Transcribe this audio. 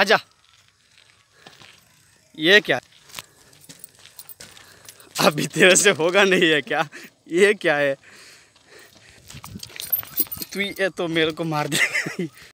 आजा ये क्या अभी तेरे से होगा नहीं है क्या ये क्या है तू ये तो मेरे को मार दे